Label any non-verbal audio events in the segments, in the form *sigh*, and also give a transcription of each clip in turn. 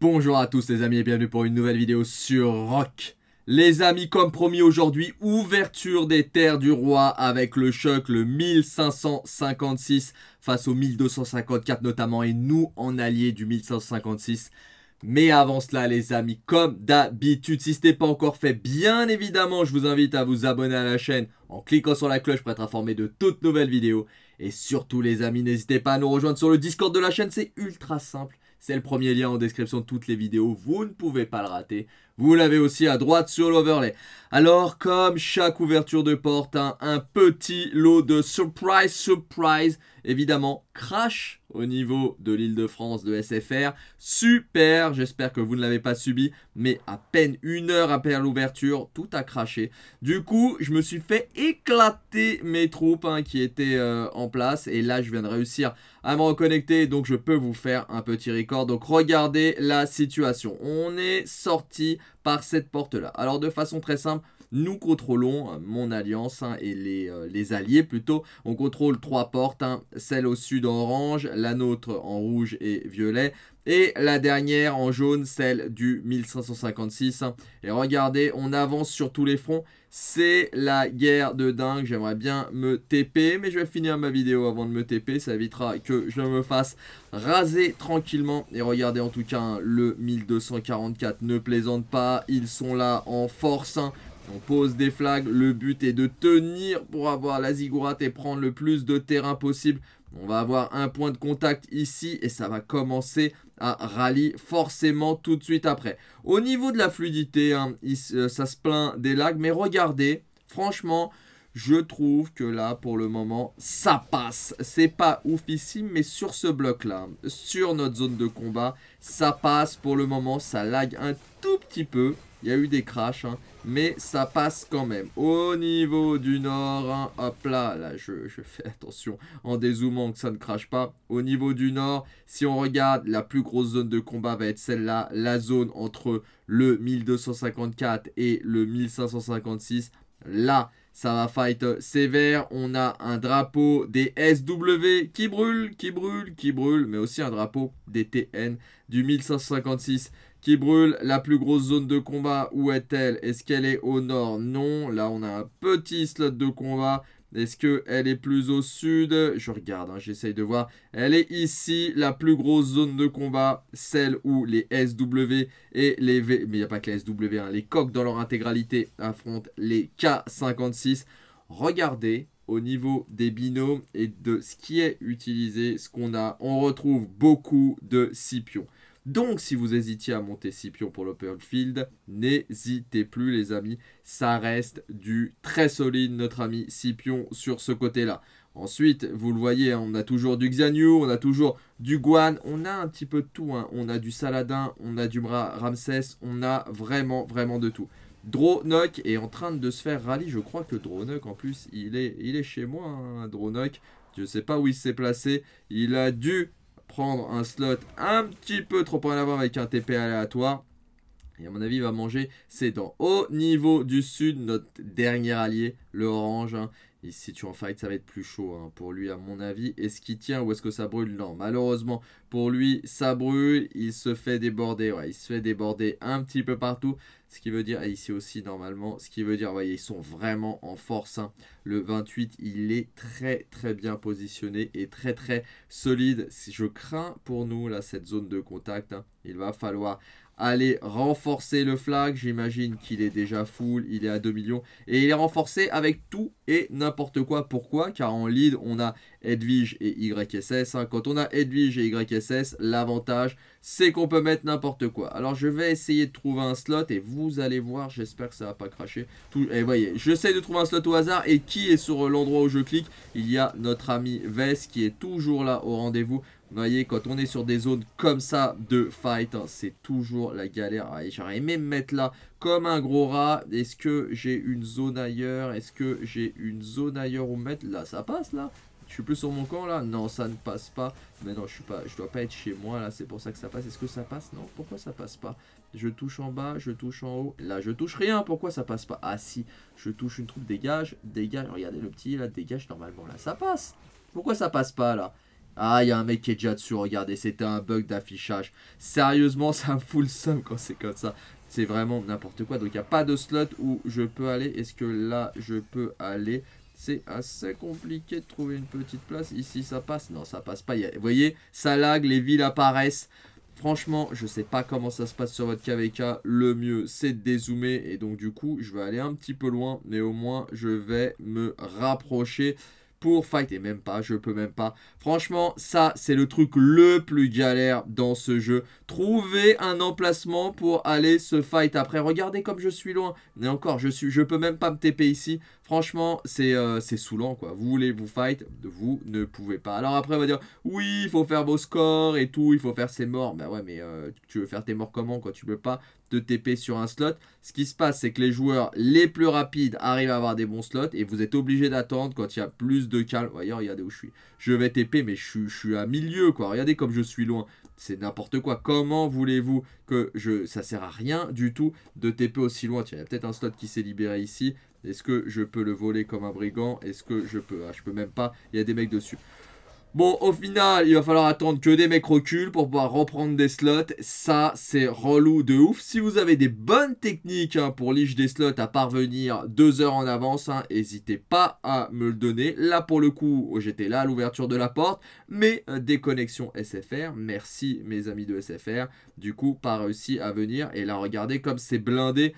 Bonjour à tous les amis et bienvenue pour une nouvelle vidéo sur Rock. Les amis, comme promis aujourd'hui, ouverture des terres du roi avec le choc, le 1556 face au 1254 notamment et nous en alliés du 1556 mais avant cela, les amis, comme d'habitude, si ce n'est pas encore fait, bien évidemment, je vous invite à vous abonner à la chaîne en cliquant sur la cloche pour être informé de toutes nouvelles vidéos. Et surtout, les amis, n'hésitez pas à nous rejoindre sur le Discord de la chaîne, c'est ultra simple. C'est le premier lien en description de toutes les vidéos, vous ne pouvez pas le rater. Vous l'avez aussi à droite sur l'overlay. Alors, comme chaque ouverture de porte, un petit lot de surprise, surprise. Évidemment, crash au niveau de l'île de France de SFR. Super, j'espère que vous ne l'avez pas subi. Mais à peine une heure après l'ouverture, tout a craché. Du coup, je me suis fait éclater mes troupes hein, qui étaient euh, en place. Et là, je viens de réussir à me reconnecter. Donc, je peux vous faire un petit record. Donc, regardez la situation. On est sorti par cette porte-là. Alors de façon très simple, nous contrôlons euh, mon alliance hein, et euh, les, alliés plutôt. On contrôle trois portes, hein, celle au sud en orange, la nôtre en rouge et violet, et la dernière en jaune, celle du 1556. Et regardez, on avance sur tous les fronts. C'est la guerre de dingue. J'aimerais bien me TP, mais je vais finir ma vidéo avant de me TP. Ça évitera que je me fasse raser tranquillement. Et regardez en tout cas, hein, le 1244 ne plaisante pas. Ils sont là en force. Hein. On pose des flags. Le but est de tenir pour avoir la ziggurat et prendre le plus de terrain possible on va avoir un point de contact ici et ça va commencer à rallye forcément tout de suite après. Au niveau de la fluidité, hein, euh, ça se plaint des lags, mais regardez, franchement, je trouve que là, pour le moment, ça passe. C'est pas oufissime, mais sur ce bloc-là, sur notre zone de combat, ça passe pour le moment. Ça lag un tout petit peu, il y a eu des crashs, hein, mais ça passe quand même. Au niveau du nord, hein, hop là, là je, je, fais attention en dézoomant que ça ne crache pas. Au niveau du nord, si on regarde, la plus grosse zone de combat va être celle-là, la zone entre le 1254 et le 1556. Là, ça va fight sévère. On a un drapeau des SW qui brûle, qui brûle, qui brûle, mais aussi un drapeau des TN du 1556 qui brûle. La plus grosse zone de combat, où est-elle Est-ce qu'elle est au nord Non. Là, on a un petit slot de combat. Est-ce qu'elle est plus au sud Je regarde, hein, j'essaye de voir. Elle est ici, la plus grosse zone de combat, celle où les SW et les V... Mais il n'y a pas que les SW, hein, les coques dans leur intégralité affrontent les K56. Regardez au niveau des binômes et de ce qui est utilisé, ce qu'on a. On retrouve beaucoup de Scipions. Donc, si vous hésitiez à monter Scipion pour l'open field, n'hésitez plus, les amis. Ça reste du très solide, notre ami Scipion, sur ce côté-là. Ensuite, vous le voyez, hein, on a toujours du Xanyu, on a toujours du Guan, on a un petit peu de tout. Hein. On a du Saladin, on a du Ramsès, on a vraiment, vraiment de tout. Dronok est en train de se faire rallye. Je crois que Dronok, en plus, il est, il est chez moi, hein, Dronok. Je ne sais pas où il s'est placé. Il a dû prendre un slot un petit peu trop en avant avec un TP aléatoire. Et à mon avis, il va manger c'est dents. Au niveau du sud, notre dernier allié, le orange, hein. Il se situe en fight, ça va être plus chaud hein. pour lui à mon avis. Est-ce qu'il tient ou est-ce que ça brûle Non, malheureusement pour lui, ça brûle. Il se fait déborder, ouais, il se fait déborder un petit peu partout. Ce qui veut dire, et ici aussi normalement, ce qui veut dire, voyez, ils sont vraiment en force. Hein. Le 28, il est très très bien positionné et très très solide. Je crains pour nous là cette zone de contact. Hein. Il va falloir aller renforcer le flag. J'imagine qu'il est déjà full, il est à 2 millions. Et il est renforcé avec tout et n'importe quoi. Pourquoi Car en lead, on a Edwige et YSS. Hein. Quand on a Edwige et YSS, l'avantage, c'est qu'on peut mettre n'importe quoi. Alors, je vais essayer de trouver un slot et vous allez voir, j'espère que ça va pas cracher. Tout... Et voyez, j'essaie de trouver un slot au hasard et qui est sur l'endroit où je clique Il y a notre ami Ves qui est toujours là au rendez-vous. Vous voyez, quand on est sur des zones comme ça de fight, hein, c'est toujours la galère. J'aurais aimé me mettre là comme un gros rat. Est-ce que j'ai une zone ailleurs Est-ce que j'ai une zone ailleurs où me mettre Là, ça passe, là je suis plus sur mon camp là Non, ça ne passe pas. Mais non, je suis pas, je dois pas être chez moi là. C'est pour ça que ça passe. Est-ce que ça passe Non. Pourquoi ça passe pas Je touche en bas, je touche en haut. Là, je touche rien. Pourquoi ça passe pas Ah si, je touche une troupe. Dégage, dégage. Regardez le petit là, dégage normalement là. Ça passe. Pourquoi ça passe pas là ah, il y a un mec qui est déjà dessus, regardez, c'était un bug d'affichage. Sérieusement, *laughs* ça me fout le seum quand c'est comme ça. C'est vraiment n'importe quoi. Donc, il n'y a pas de slot où je peux aller. Est-ce que là, je peux aller c'est assez compliqué de trouver une petite place. Ici, ça passe. Non, ça passe pas. Vous voyez, ça lag, les villes apparaissent. Franchement, je sais pas comment ça se passe sur votre KVK. Le mieux, c'est de dézoomer. Et donc, du coup, je vais aller un petit peu loin. Mais au moins, je vais me rapprocher pour fight. Et même pas, je peux même pas. Franchement, ça, c'est le truc le plus galère dans ce jeu. Trouver un emplacement pour aller se fight. Après, regardez comme je suis loin. Mais encore, je, suis, je peux même pas me TP ici. Franchement, c'est euh, c'est saoulant, quoi. Vous voulez vous fight, vous ne pouvez pas. Alors après, on va dire, oui, il faut faire vos scores et tout, il faut faire ses morts. Bah ouais, mais euh, tu veux faire tes morts comment, quoi Tu peux pas de TP sur un slot. Ce qui se passe, c'est que les joueurs les plus rapides arrivent à avoir des bons slots et vous êtes obligé d'attendre quand il y a plus de calme. Voyez, regardez où je suis. Je vais TP, mais je, suis, à milieu, quoi. Regardez comme je suis loin. C'est n'importe quoi. Comment voulez-vous que je... Ça sert à rien du tout de TP aussi loin. Tiens, il y a peut-être un slot qui s'est libéré ici. Est-ce que je peux le voler comme un brigand Est-ce que je peux ah, Je peux même pas. Il y a des mecs dessus. Bon, au final, il va falloir attendre que des mecs reculent pour pouvoir reprendre des slots. Ça, c'est relou de ouf. Si vous avez des bonnes techniques hein, pour licher des slots à parvenir deux heures en avance, hein, n'hésitez pas à me le donner. Là, pour le coup, j'étais là à l'ouverture de la porte, mais euh, des connexions SFR. Merci, mes amis de SFR. Du coup, pas réussi à venir. Et là, regardez comme c'est blindé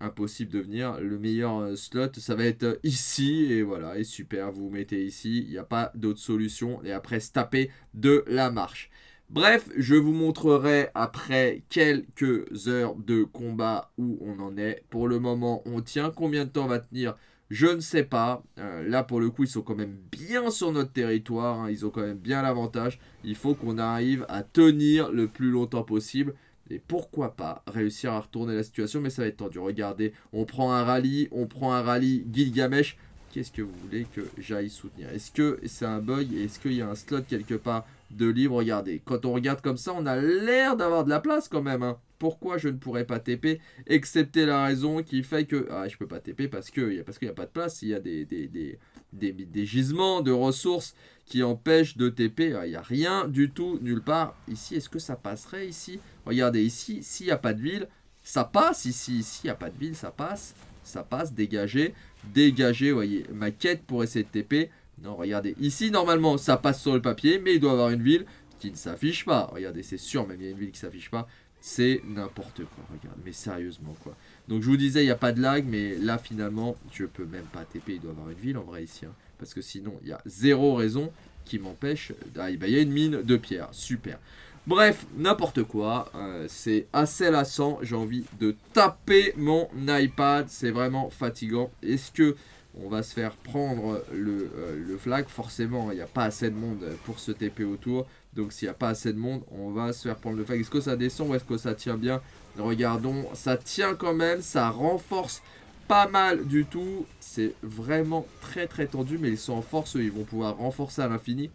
impossible de venir. Le meilleur euh, slot, ça va être euh, ici. Et voilà, et super, vous, vous mettez ici. Il n'y a pas d'autre solution. Et après, se taper de la marche. Bref, je vous montrerai après quelques heures de combat où on en est. Pour le moment, on tient. Combien de temps va tenir je ne sais pas. Euh, là, pour le coup, ils sont quand même bien sur notre territoire. Hein. Ils ont quand même bien l'avantage. Il faut qu'on arrive à tenir le plus longtemps possible et pourquoi pas réussir à retourner la situation, mais ça va être tendu. Regardez, on prend un rallye, on prend un rallye Gilgamesh. Qu'est-ce que vous voulez que j'aille soutenir Est-ce que c'est un bug Est-ce qu'il y a un slot quelque part de libre Regardez, quand on regarde comme ça, on a l'air d'avoir de la place quand même. Hein. Pourquoi je ne pourrais pas TP Excepté la raison qui fait que... Ah, je peux pas TP parce qu'il n'y parce a pas de place. Il y a des, des, des, des gisements de ressources qui empêche de TP. Il n'y a rien du tout nulle part. Ici, est-ce que ça passerait ici Regardez ici, s'il n'y a pas de ville, ça passe ici. Ici, il n'y a pas de ville, ça passe. Ça passe, dégagé. Dégagé, voyez, ma quête pour essayer de TP. Non, regardez, ici, normalement, ça passe sur le papier, mais il doit y avoir une ville qui ne s'affiche pas. Regardez, c'est sûr, même il y a une ville qui s'affiche pas. C'est n'importe quoi, regarde, mais sérieusement quoi. Donc je vous disais, il n'y a pas de lag, mais là finalement, je peux même pas TP, il doit avoir une ville en vrai ici. Hein parce que sinon, il y a zéro raison qui m'empêche. Ah, il y a une mine de pierre, super. Bref, n'importe quoi, euh, c'est assez lassant, j'ai envie de taper mon iPad, c'est vraiment fatigant. Est-ce que on va se faire prendre le, euh, le flag Forcément, il n'y a pas assez de monde pour se TP autour, donc s'il n'y a pas assez de monde, on va se faire prendre le flag. Est-ce que ça descend ou est-ce que ça tient bien Regardons, ça tient quand même, ça renforce pas mal du tout. C'est vraiment très très tendu, mais ils sont en force, ils vont pouvoir renforcer à l'infini.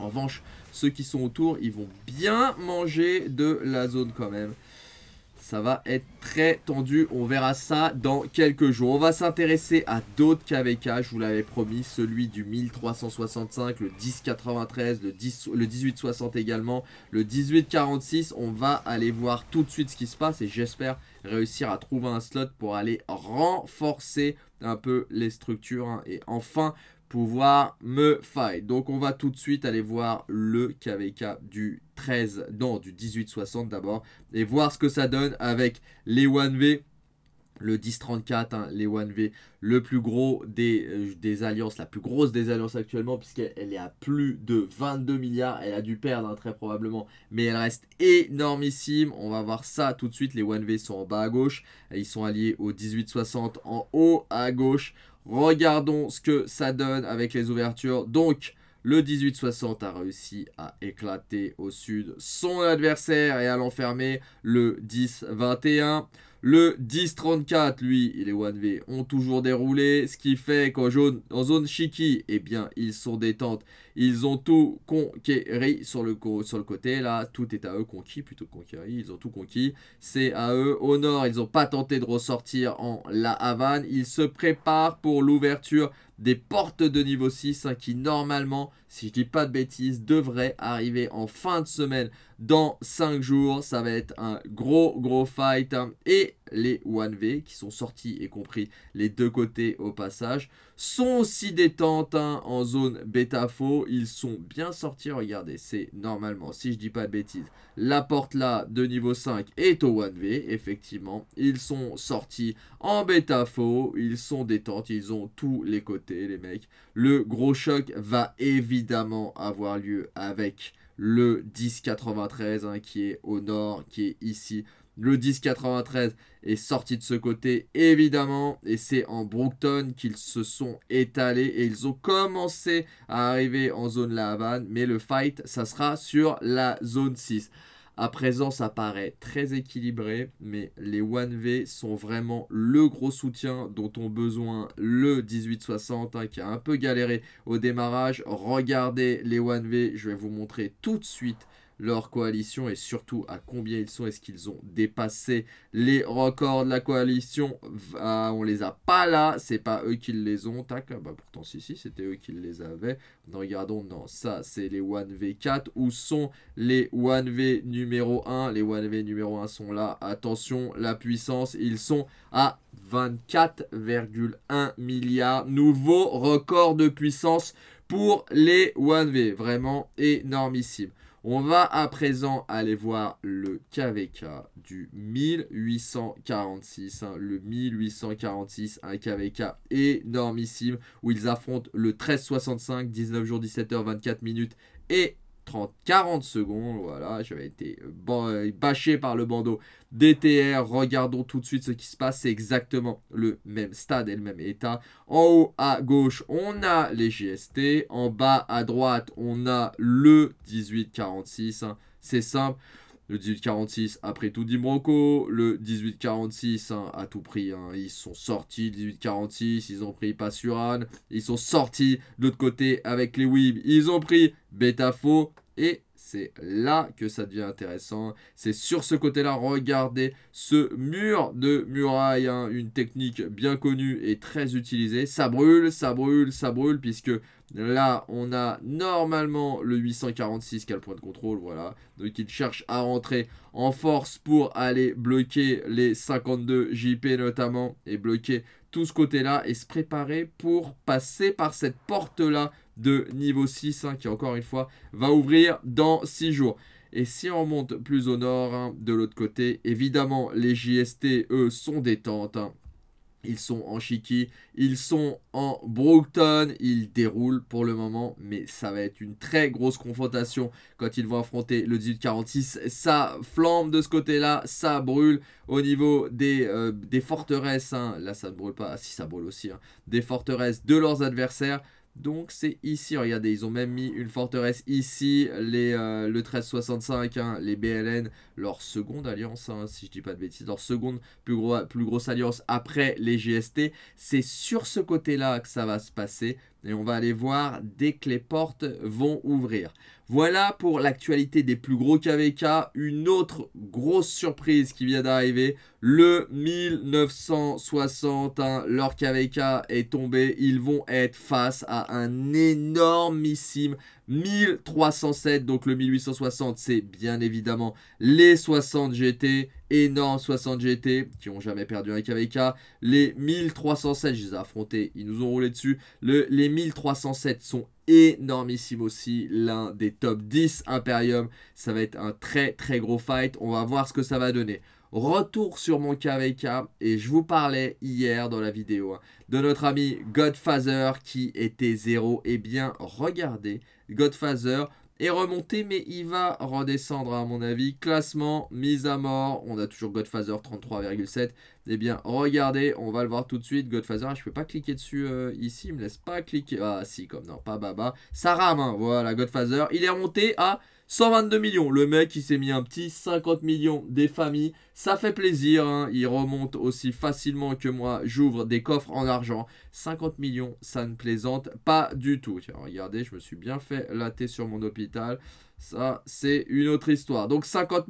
En revanche, ceux qui sont autour, ils vont bien manger de la zone quand même. Ça va être très tendu. On verra ça dans quelques jours. On va s'intéresser à d'autres KVK. Je vous l'avais promis. Celui du 1365, le 1093, le, 1860 également, le 1846. On va aller voir tout de suite ce qui se passe. Et j'espère réussir à trouver un slot pour aller renforcer un peu les structures. Hein, et enfin pouvoir me fight. Donc on va tout de suite aller voir le KVK du 13, non, du 18,60 d'abord, et voir ce que ça donne avec les 1V le 10,34, hein, les 1V, le plus gros euh, des, alliances, la plus grosse des alliances actuellement, puisqu'elle est à plus de 22 milliards. Elle a dû perdre hein, très probablement, mais elle reste énormissime. On va voir ça tout de suite. Les 1V sont en bas à gauche. Ils sont alliés au 18,60 en haut à gauche. Regardons ce que ça donne avec les ouvertures. Donc, le 1860 a réussi à éclater au sud son adversaire et à l'enfermer le 10-21. Le 10-34, lui, il est 1V, ont toujours déroulé, ce qui fait qu'en zone, en eh bien, ils sont détente. Ils ont tout conquéri sur le, sur le côté, là, tout est à eux conquis, plutôt conquis. ils ont tout conquis. C'est à eux. Au nord, ils n'ont pas tenté de ressortir en La Havane. Ils se préparent pour l'ouverture des portes de niveau 6, hein, qui normalement si je dis pas de bêtises, devrait arriver en fin de semaine dans 5 jours. Ça va être un gros, gros fight. Et les 1V qui sont sortis, et compris les deux côtés au passage, sont aussi détentes hein, en zone bêta faux. Ils sont bien sortis, regardez, c'est normalement, si je dis pas de bêtises, la porte là de niveau 5 est au 1V, effectivement. Ils sont sortis en bêta faux, ils sont détentes, ils ont tous les côtés, les mecs. Le gros choc va évidemment avoir lieu avec le 1093 93 hein, qui est au nord, qui est ici le 1093 est sorti de ce côté, évidemment, et c'est en Brookton qu'ils se sont étalés et ils ont commencé à arriver en zone La Havane, mais le fight, ça sera sur la zone 6. À présent, ça paraît très équilibré, mais les 1V sont vraiment le gros soutien dont ont besoin le 1860, hein, qui a un peu galéré au démarrage. Regardez les 1V, je vais vous montrer tout de suite leur coalition et surtout à combien ils sont. Est-ce qu'ils ont dépassé les records de la coalition On ah, On les a pas là, c'est pas eux qui les ont. Tac, ah, bah, pourtant si, si, c'était eux qui les avaient. regardons, non, ça c'est les 1v4. Où sont les 1v numéro 1 Les 1v numéro 1 sont là. Attention, la puissance, ils sont à 24,1 milliards. Nouveau record de puissance pour les 1v. Vraiment énormissime. On va à présent aller voir le KVK du 1846. Hein. le 1846, un KVK énormissime où ils affrontent le 1365, 19 jours, 17 h 24 minutes et 30, 40 secondes. Voilà, j'avais été euh, bâché par le bandeau DTR. Regardons tout de suite ce qui se passe. C'est exactement le même stade et le même état. En haut à gauche, on a les GST. En bas à droite, on a le 1846. Hein. C'est simple. Le 18-46, après tout, dimonco Le 18-46, hein, à tout prix. Hein, ils sont sortis. 18-46, ils ont pris Passuran, Ils sont sortis de l'autre côté avec les Weeb. Ils ont pris Betafo. Et c'est là que ça devient intéressant. C'est sur ce côté-là, regardez ce mur de muraille, hein, une technique bien connue et très utilisée. Ça brûle, ça brûle, ça brûle, puisque Là, on a normalement le 846 qui a le point de contrôle, voilà. Donc il cherche à rentrer en force pour aller bloquer les 52 JP notamment et bloquer tout ce côté-là et se préparer pour passer par cette porte-là de niveau 6 hein, qui encore une fois va ouvrir dans 6 jours. Et si on monte plus au nord, hein, de l'autre côté, évidemment, les JST, eux, sont détentes. Hein. Ils sont en Chiqui, ils sont en Brookton, ils déroulent pour le moment, mais ça va être une très grosse confrontation quand ils vont affronter le 18-46. Ça flambe de ce côté-là, ça brûle au niveau des, euh, des forteresses. Hein. Là, ça ne brûle pas, ah, si ça brûle aussi, hein. des forteresses de leurs adversaires. Donc c'est ici, regardez, ils ont même mis une forteresse ici, les, euh, le 1365, hein, les BLN, leur seconde alliance, hein, si je dis pas de bêtises, leur seconde plus, plus grosse alliance après les GST. C'est sur ce côté-là que ça va se passer. Et on va aller voir dès que les portes vont ouvrir. Voilà pour l'actualité des plus gros KVK. Une autre grosse surprise qui vient d'arriver. Le 1961, leur KVK est tombé. Ils vont être face à un énormissime 1307, donc le 1860, c'est bien évidemment les 60 GT, énormes 60 GT, qui ont jamais perdu un KVK. Les 1307, je les ai affrontés, ils nous ont roulé dessus. Le, les 1307 sont énormissimes aussi, l'un des top 10 Imperium. Ça va être un très très gros fight, on va voir ce que ça va donner. Retour sur mon KVK, et je vous parlais hier dans la vidéo hein, de notre ami Godfather qui était zéro et eh bien, regardez Godfather est remonté, mais il va redescendre à mon avis. Classement, mise à mort, on a toujours Godfather 33,7, eh bien, regardez, on va le voir tout de suite. Godfather, ah, je peux pas cliquer dessus euh, ici, il me laisse pas cliquer. Ah, si, comme non, pas Baba. Ça rame, hein. voilà, Godfather. Il est monté à 122 millions. Le mec, il s'est mis un petit 50 millions des familles. Ça fait plaisir, hein. il remonte aussi facilement que moi. J'ouvre des coffres en argent. 50 millions, ça ne plaisante pas du tout. Tiens, regardez, je me suis bien fait latter sur mon hôpital. Ça, c'est une autre histoire. Donc 50,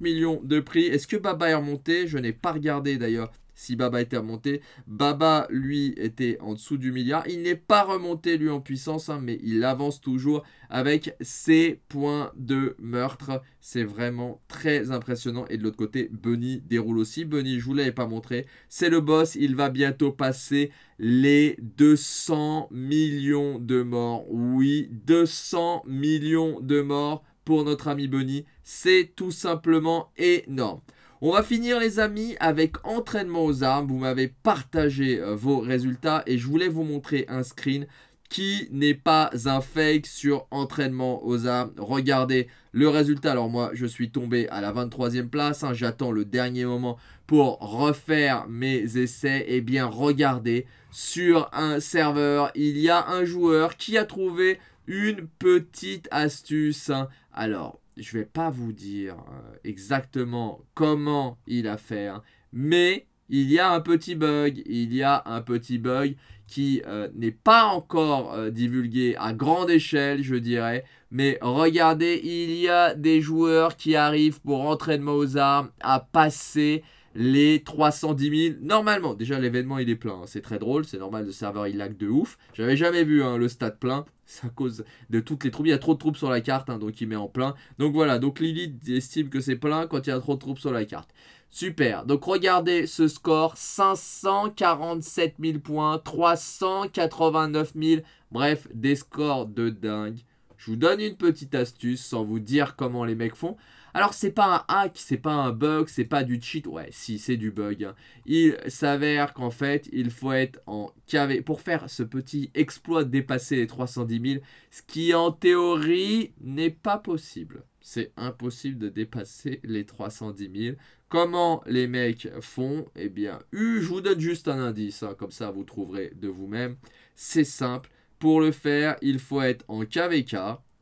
millions de prix. Est-ce que Baba est remonté Je n'ai pas regardé d'ailleurs si Baba était remonté. Baba, lui, était en dessous du milliard. Il n'est pas remonté, lui, en puissance, hein, mais il avance toujours avec ses points de meurtre. C'est vraiment très impressionnant. Et de l'autre côté, Bunny déroule aussi. Bunny, je vous l'avais pas montré. C'est le boss. Il va bientôt passer les 200 millions de morts. Oui, 200 millions de morts pour notre ami Bunny. C'est tout simplement énorme. On va finir les amis avec entraînement aux armes. Vous m'avez partagé euh, vos résultats et je voulais vous montrer un screen qui n'est pas un fake sur entraînement aux armes. Regardez le résultat. Alors moi, je suis tombé à la 23e place. Hein. J'attends le dernier moment pour refaire mes essais. Eh bien, regardez, sur un serveur, il y a un joueur qui a trouvé une petite astuce. Hein. Alors, je ne vais pas vous dire euh, exactement comment il a fait, hein, mais il y a un petit bug, il y a un petit bug qui euh, n'est pas encore euh, divulgué à grande échelle, je dirais. Mais regardez, il y a des joueurs qui arrivent pour entraînement aux armes à passer les 310 000. Normalement, déjà l'événement il est plein, hein. c'est très drôle, c'est normal, le serveur il lag de ouf. J'avais jamais vu hein, le stade plein. C'est à cause de toutes les troupes. Il y a trop de troupes sur la carte, hein, donc il met en plein. Donc voilà, donc Lilith estime que c'est plein quand il y a trop de troupes sur la carte. Super, donc regardez ce score, 547 000 points, 389 000, bref, des scores de dingue. Je vous donne une petite astuce sans vous dire comment les mecs font. Alors c'est pas un hack, c'est pas un bug, c'est pas du cheat, ouais si c'est du bug. Hein. Il s'avère qu'en fait il faut être en KV pour faire ce petit exploit de dépasser les 310 000, ce qui en théorie n'est pas possible. C'est impossible de dépasser les 310 000. Comment les mecs font Eh bien, je vous donne juste un indice, hein, comme ça vous trouverez de vous-même. C'est simple. Pour le faire, il faut être en KVK,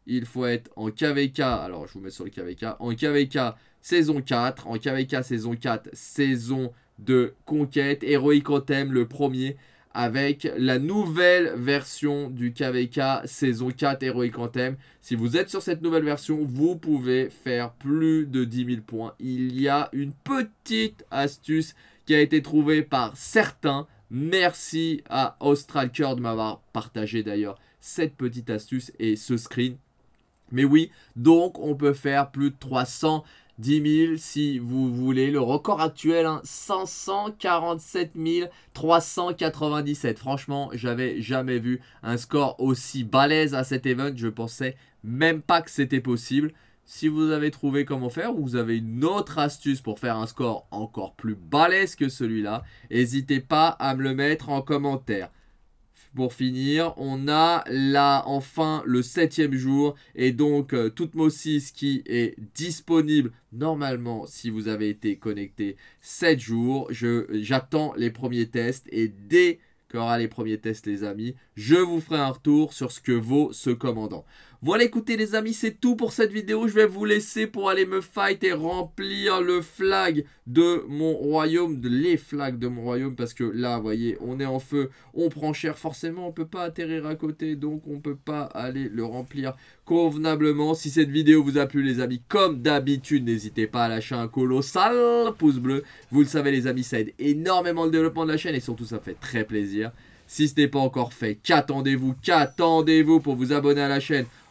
il faut être en KVK. Alors, je vous mets sur le KVK. En KVK saison 4. En KVK saison 4, saison de conquête. héroïque Anthem, le premier. Avec la nouvelle version du KVK saison 4 Heroic Anthem. Si vous êtes sur cette nouvelle version, vous pouvez faire plus de 10 000 points. Il y a une petite astuce qui a été trouvée par certains. Merci à Australker de m'avoir partagé d'ailleurs cette petite astuce et ce screen mais oui, donc on peut faire plus de 310 000 si vous voulez. Le record actuel, 547 hein, 397. Franchement, j'avais jamais vu un score aussi balèze à cet event. Je pensais même pas que c'était possible. Si vous avez trouvé comment faire ou vous avez une autre astuce pour faire un score encore plus balèze que celui-là, n'hésitez pas à me le mettre en commentaire. Pour finir, on a là enfin le septième jour et donc toute euh, Toutmosis qui est disponible normalement si vous avez été connecté sept jours. J'attends les premiers tests et dès qu'il aura les premiers tests les amis, je vous ferai un retour sur ce que vaut ce commandant. Voilà, écoutez les amis, c'est tout pour cette vidéo. Je vais vous laisser pour aller me fight et remplir le flag de mon royaume, de les flags de mon royaume, parce que là, vous voyez, on est en feu, on prend cher. Forcément, on peut pas atterrir à côté, donc on peut pas aller le remplir convenablement. Si cette vidéo vous a plu, les amis, comme d'habitude, n'hésitez pas à lâcher un colossal pouce bleu. Vous le savez, les amis, ça aide énormément le développement de la chaîne et surtout, ça fait très plaisir. Si ce n'est pas encore fait, qu'attendez-vous Qu'attendez-vous pour vous abonner à la chaîne